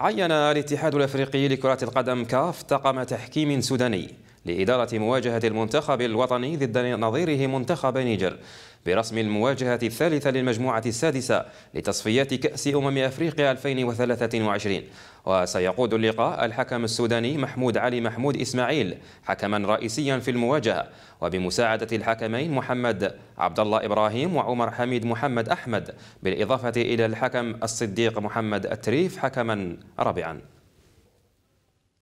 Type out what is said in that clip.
عين الاتحاد الافريقي لكرة القدم كاف طاقم تحكيم سوداني لإدارة مواجهة المنتخب الوطني ضد نظيره منتخب نيجر برسم المواجهة الثالثة للمجموعة السادسة لتصفيات كأس أمم أفريقيا 2023 وسيقود اللقاء الحكم السوداني محمود علي محمود إسماعيل حكما رئيسيا في المواجهة وبمساعدة الحكمين محمد عبد الله إبراهيم وعمر حميد محمد أحمد بالإضافة إلى الحكم الصديق محمد التريف حكما رابعا